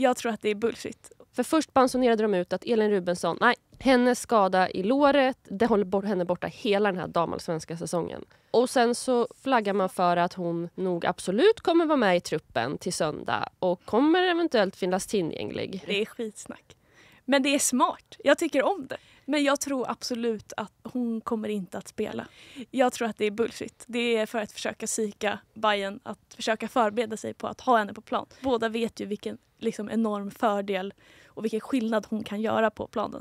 Jag tror att det är bullshit. För först bansonerade de ut att Elin Rubensson, nej, hennes skada i låret, det håller bort henne borta hela den här damallsvenska säsongen. Och sen så flaggar man för att hon nog absolut kommer vara med i truppen till söndag och kommer eventuellt finnas tillgänglig. Det är skitsnack. Men det är smart. Jag tycker om det. Men jag tror absolut att hon kommer inte att spela. Jag tror att det är bullshit. Det är för att försöka psyka Bayern att försöka förbereda sig på att ha henne på plan. Båda vet ju vilken liksom, enorm fördel och vilken skillnad hon kan göra på planen.